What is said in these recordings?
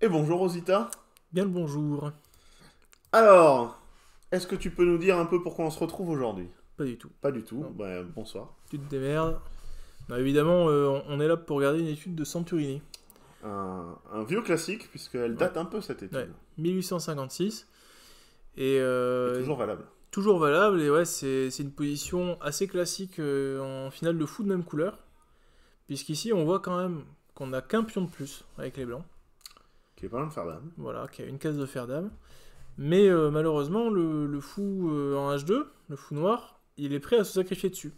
Et bonjour Rosita. Bien le bonjour. Alors, est-ce que tu peux nous dire un peu pourquoi on se retrouve aujourd'hui Pas du tout. Pas du tout. Ben, bonsoir. Tu te démerdes. évidemment, euh, on est là pour regarder une étude de Santurini. Un, vieux classique, puisqu'elle date un peu cette étude. 1856. Euh, et, toujours valable. Toujours valable, et ouais, c'est une position assez classique euh, en finale de fou de même couleur. Puisqu'ici, on voit quand même qu'on n'a qu'un pion de plus avec les blancs. Qui est pas loin de Voilà, qui a une case de fer dame Mais euh, malheureusement, le, fou euh, en H2, le fou noir, il est prêt à se sacrifier dessus.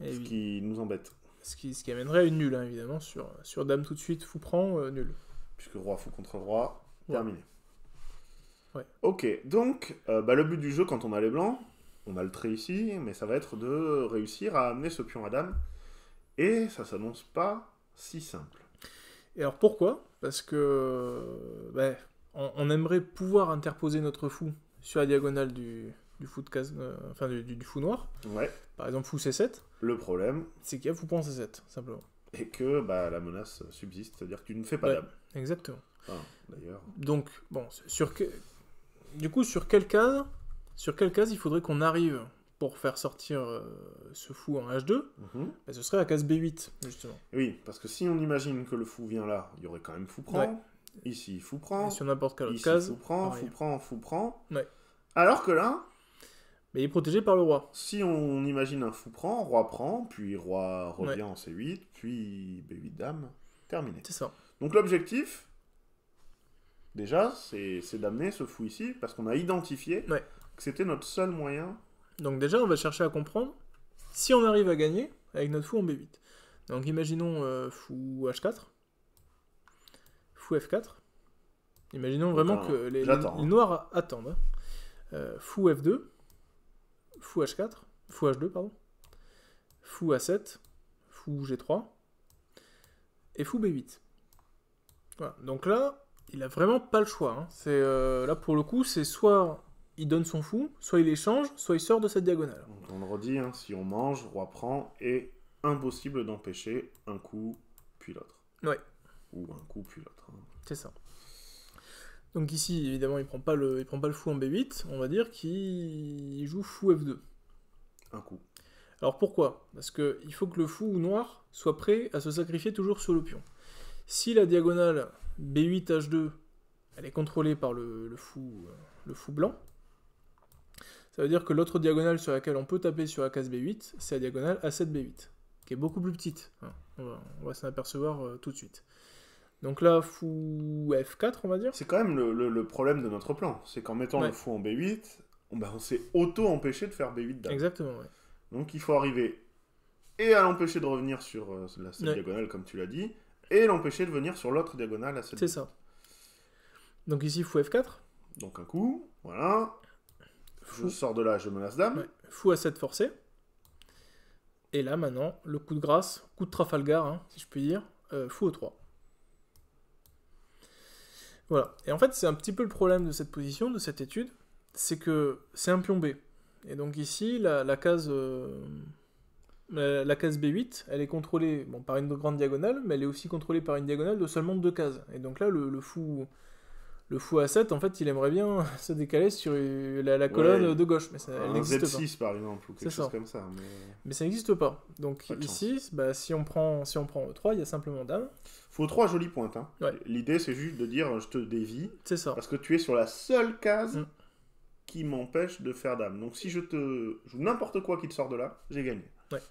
ce qui nous embête. Ce qui, ce qui amènerait une nulle, hein, évidemment, sur, sur dame tout de suite, fou prend, euh, nul. Puisque roi fou contre roi, terminé. Ok, donc bah, le but du jeu quand on a les blancs, on a le trait ici, mais ça va être de réussir à amener ce pion à dame. Et ça s'annonce pas si simple. Et alors pourquoi Parce que ben on, aimerait pouvoir interposer notre fou sur la diagonale du, du fou de case, euh, enfin du, fou noir. Ouais. Par exemple fou C7. Le problème, c'est qu'il y a fou point C7 simplement. Et que bah, la menace subsiste, c'est-à-dire que tu ne fais pas Exactement. d'ailleurs. Donc bon, sur que... du coup sur quelle case, sur quelle case il faudrait qu'on arrive pour faire sortir euh, ce fou en H2, mhm. bah, ce serait la case B8, justement. Oui, parce que si on imagine que le fou vient là, il y aurait quand même fou prend. Ici, fou prend. sur n'importe quelle ici, case. Fou prend, fou prend, fou prend. Alors que là. Mais il est protégé par le roi. Si on imagine un fou prend, roi prend, puis roi revient en C8, puis B8 dame, terminé. C'est ça. Donc l'objectif, déjà, c'est d'amener ce fou ici, parce qu'on a identifié que c'était notre seul moyen donc déjà, on va chercher à comprendre si on arrive à gagner avec notre fou en B8. Donc imaginons euh, fou H4, fou F4. Imaginons vraiment que hein. les, noirs attendent. Hein. Euh, fou F2, fou H4, fou H2, pardon, fou A7, fou G3, et fou B8. Donc là, il a vraiment pas le choix. Hein. Euh, là pour le coup, c'est soit il donne son fou, soit il échange, soit il sort de cette diagonale. On le redit, hein, si on mange, roi prend, et impossible d'empêcher un coup puis l'autre. Ouais. Ou un coup puis l'autre. Hein. C'est ça. Donc ici, évidemment, il prend pas le, il prend pas le fou en B8, on va dire qu'il joue fou F2. Un coup. Alors pourquoi Parce qu'il faut que le fou noir soit prêt à se sacrifier toujours sur le pion. Si la diagonale B8 H2, elle est contrôlée par fou, euh, le fou blanc, ça veut dire que l'autre diagonale sur laquelle on peut taper sur la case B8, c'est la diagonale A7B8, qui est beaucoup plus petite. Hein, on va, s'en apercevoir euh, tout de suite. Donc là, fou F4, on va dire. C'est quand même le, problème de notre plan. C'est qu'en mettant le fou en B8, ben, on, s'est auto-empêché de faire B8 dame. Exactement, Donc il faut arriver et à l'empêcher de revenir sur euh, la diagonale, comme tu l'as dit, et l'empêcher de venir sur l'autre diagonale à cette C'est ça. Donc ici, fou F4. Donc un coup, voilà. Je sors de là, je menace dame. Fou à 7 forcé. Et là, maintenant, le coup de grâce, coup de Trafalgar, hein, si je puis dire, euh, fou au 3. Voilà. Et en fait, c'est un petit peu le problème de cette position, de cette étude, c'est que c'est un pion B. Et donc ici, la, case... la, case euh, B8, elle est contrôlée bon, par une grande diagonale, mais elle est aussi contrôlée par une diagonale de seulement deux cases. Et donc là, le fou le fou à 7, en fait, il aimerait bien se décaler sur la, colonne de gauche, mais ça, n'existe pas. Z6 par exemple, ou quelque chose comme ça. Mais, ça n'existe pas. Donc ici, bah, si, on prend, si on prend E3, il y a simplement dame. Fou trois jolies pointes. Hein. L'idée, c'est juste de dire je te dévie. C'est ça. Parce que tu es sur la seule case mm. qui m'empêche de faire dame. Donc si je te joue n'importe quoi qui te sort de là, j'ai gagné.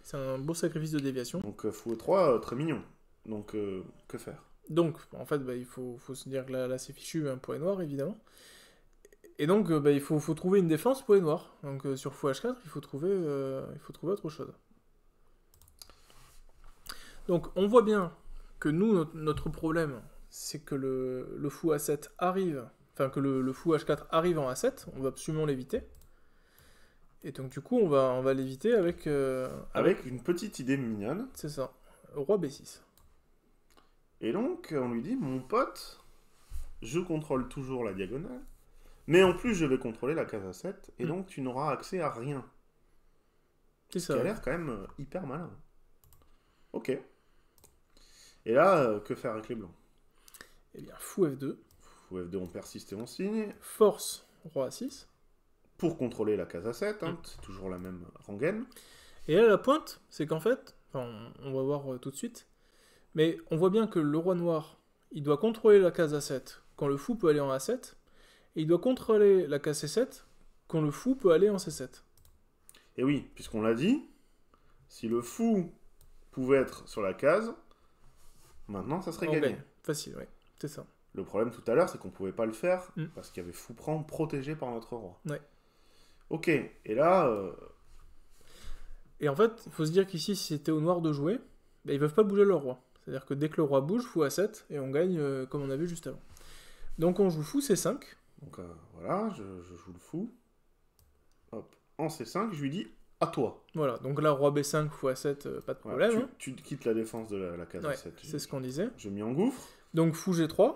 c'est un beau sacrifice de déviation. Donc euh, fou 3 euh, très mignon. Donc euh, que faire donc, en fait, bah, il faut, se dire que là, c'est fichu, un point noir, évidemment. Et donc, euh, bah, il faut, trouver une défense les noir. Donc, euh, sur fou h 4 euh, il faut, trouver, autre chose. Donc, on voit bien que nous, notre, problème, c'est que le, fou à 7 arrive, enfin, que le, fou H4 arrive en A7, on va absolument l'éviter. Et donc, du coup, on va, l'éviter avec... Avec une petite idée mignonne. C'est ça. Roi B6. Et donc, on lui dit, mon pote, je contrôle toujours la diagonale, mais en plus, je vais contrôler la case à 7, et hmm. donc tu n'auras accès à rien. C'est ça. Qui a l'air quand même euh, hyper malin. Ok. Et là, euh, que faire avec les blancs Eh bien, fou F2. Fou F2, on persiste et on signe. Force, roi A6. Pour contrôler la case à 7 hein, hmm. c'est toujours la même rengaine. Et là, la pointe, c'est qu'en fait, on, va voir euh, tout de suite, mais on voit bien que le roi noir, il doit contrôler la case A7 quand le fou peut aller en A7, et il doit contrôler la case C7 quand le fou peut aller en C7. Et oui, puisqu'on l'a dit, si le fou pouvait être sur la case, maintenant ça serait gagné. Facile, oui, c'est ça. Le problème tout à l'heure, c'est qu'on pouvait pas le faire mm. parce qu'il y avait fou prend protégé par notre roi. Ouais. Ok, et là. Euh, et en fait, il faut se dire qu'ici, si c'était au noir de jouer, bah, ils peuvent pas bouger leur roi. C'est-à-dire que dès que le roi bouge, fou à 7, et on gagne euh, comme on a vu juste avant. Donc on joue fou C5. Donc euh, voilà, je, joue le fou. Hop, en C5, je lui dis à toi. Voilà, donc là, roi B5, fou A7, euh, pas de problème. Hein. tu, quittes la défense de la, case a 7 C'est ce qu'on disait. Je en gouffre. Donc fou G3,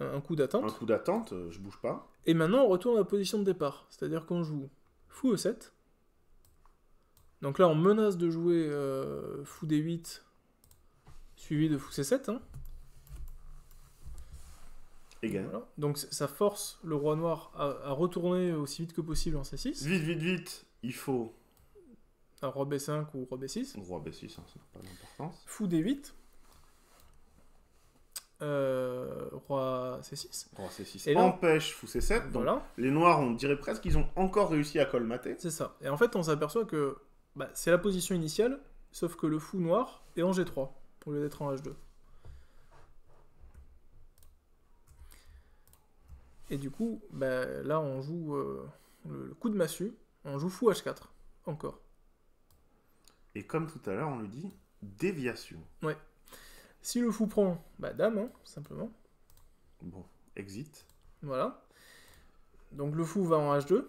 un coup d'attente. Un coup d'attente, je bouge pas. Et maintenant, on retourne à la position de départ. C'est-à-dire qu'on joue fou E7. Donc là, on menace de jouer fou D8 suivi de Fou C7. Hein. Donc ça force le roi noir à, retourner aussi vite que possible en C6. Vite, vite, vite, il faut. Un roi B5 ou roi B6. Roi B6, hein, n'a pas d'importance. Fou D8. Euh, roi C6. Roi C6 et empêche Fou C7. Donc les noirs, on dirait presque qu'ils ont encore réussi à colmater. C'est ça. Et en fait, on s'aperçoit que bah, c'est la position initiale, sauf que le fou noir est en G3 au lieu d'être en H2. Et du coup, ben là on joue euh, le, coup de massue, on joue fou H4, encore. Et comme tout à l'heure, on lui dit déviation. Ouais. Si le fou prend, bah dame, hein, simplement. Bon, exit. Voilà. Donc le fou va en H2.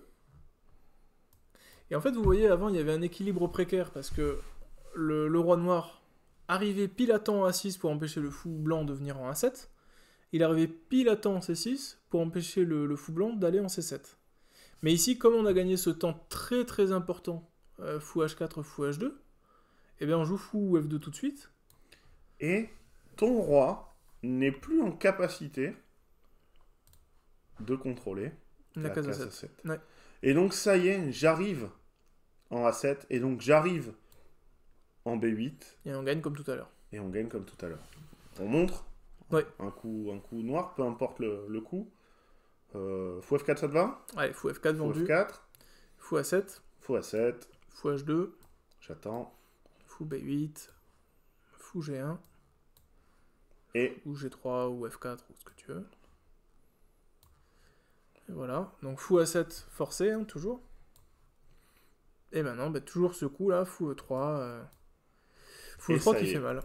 Et en fait, vous voyez, avant, il y avait un équilibre précaire parce que le, le roi noir arrivé pile à temps en a 6 pour empêcher le fou blanc de venir en A7. Il arrivait pile à temps en C6 pour empêcher le, fou blanc d'aller en C7. Mais ici, comme on a gagné ce temps très très important, euh, fou H4, fou H2, eh bien on joue fou F2 tout de suite. Et ton roi n'est plus en capacité de contrôler la, case A7. Et donc ça y est, j'arrive en A7, et donc j'arrive en B8. Et on gagne comme tout à l'heure. Et on gagne comme tout à l'heure. On montre ouais. un, coup, un coup noir, peu importe le, coup. Euh, fou F4, ça te va Ouais, fou F4 fou F4. Fou A7. Fou A7. Fou H2. J'attends. Fou B8. Fou G1. Et Ou G3 ou F4 ou ce que tu veux. Et voilà. Donc fou A7 forcé, hein, toujours. Et maintenant, bah, toujours ce coup là, fou E3. Euh... Fou qui fait mal. Hein.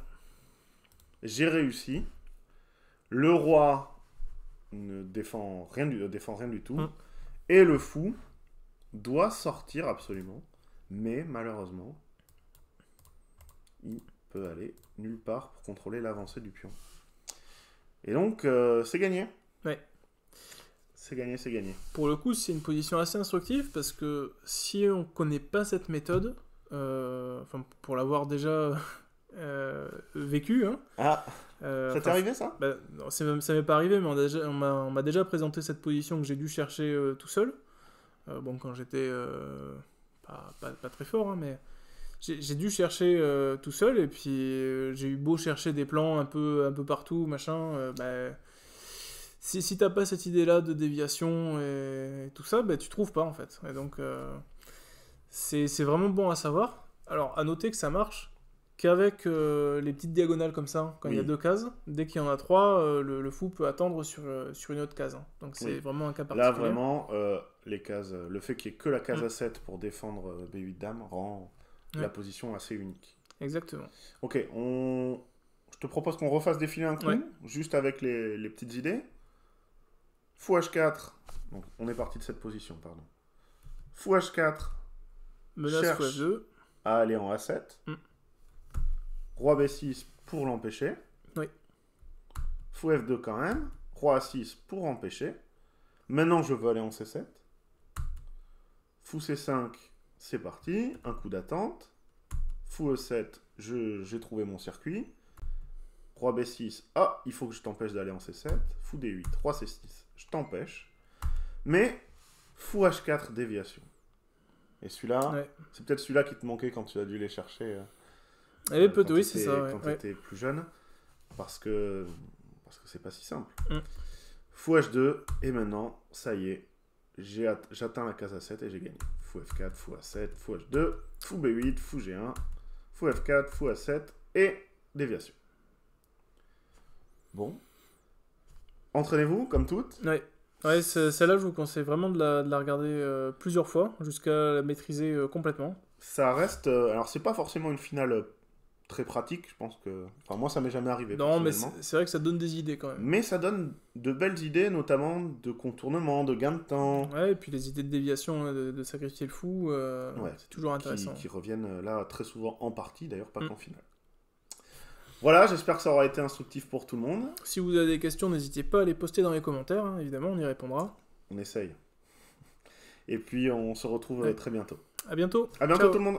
J'ai réussi. Le roi ne défend rien du, défend rien du tout. Hein. Et le fou doit sortir absolument. Mais malheureusement, il peut aller nulle part pour contrôler l'avancée du pion. Et donc, euh, c'est gagné. Ouais. C'est gagné, c'est gagné. Pour le coup, c'est une position assez instructive parce que si on ne connaît pas cette méthode, euh, pour l'avoir déjà euh, vécu. Hein. Ah, euh, ça t'est arrivé ça bah, Ça m'est pas arrivé, mais on m'a déjà, présenté cette position que j'ai dû chercher euh, tout seul. bon, quand j'étais pas, très fort, hein, mais j'ai dû chercher tout seul. Et puis j'ai eu beau chercher des plans un peu, un peu partout, machin. Bah, si, si t'as pas cette idée-là de déviation et, tout ça, ben tu trouves pas en fait. Et donc c'est vraiment bon à savoir. Alors à noter que ça marche qu'avec euh, les petites diagonales comme ça, hein, quand il y a deux cases, dès qu'il y en a trois, euh, le, fou peut attendre sur, euh, sur une autre case. Hein. Donc c'est vraiment un cas particulier. Là vraiment, les cases, le fait qu'il n'y ait que la case mm. A7 pour défendre B8 dame rend la position assez unique. Exactement. Ok, on... je te propose qu'on refasse défiler un coup, juste avec les, les, petites idées. Fou H4, donc on est parti de cette position, pardon. Fou H4, menace Fou F2. à aller en A7. Roi B6 pour l'empêcher. Oui. Fou F2 quand même. Roi A6 pour empêcher. Maintenant, je veux aller en C7. Fou C5, c'est parti. Un coup d'attente. Fou E7, j'ai trouvé mon circuit. Roi B6, ah, il faut que je t'empêche d'aller en C7. Fou D8, Roi C6, je t'empêche. Mais, fou H4, déviation. Et celui-là, c'est peut-être celui-là qui te manquait quand tu as dû les chercher. Euh. Elle est peu, oui, c'est ça. quand tu étais plus jeune, parce que que c'est pas si simple. Mm. Fou H2, et maintenant, ça y est, j'atteins la case A7 et j'ai gagné. Fou F4, Fou A7, Fou H2, Fou B8, Fou G1, Fou F4, Fou A7 et déviation. Bon. Entraînez-vous, comme toutes. celle-là, je vous conseille vraiment de la, regarder euh, plusieurs fois jusqu'à la maîtriser euh, complètement. Ça reste. Euh, alors, c'est pas forcément une finale très pratique. Je pense que. Enfin, moi, ça m'est jamais arrivé. Non, mais c'est vrai que ça donne des idées quand même. Mais ça donne de belles idées, notamment de contournement, de gain de temps. Ouais, et puis les idées de déviation, euh, de, sacrifier le fou, euh, c'est toujours intéressant. Qui, reviennent euh, là très souvent en partie, d'ailleurs, pas mm. qu'en finale. Voilà, j'espère que ça aura été instructif pour tout le monde. Si vous avez des questions, n'hésitez pas à les poster dans les commentaires, hein, évidemment, on y répondra. On essaye. Et puis, on se retrouve très bientôt. À bientôt. À bientôt tout le monde.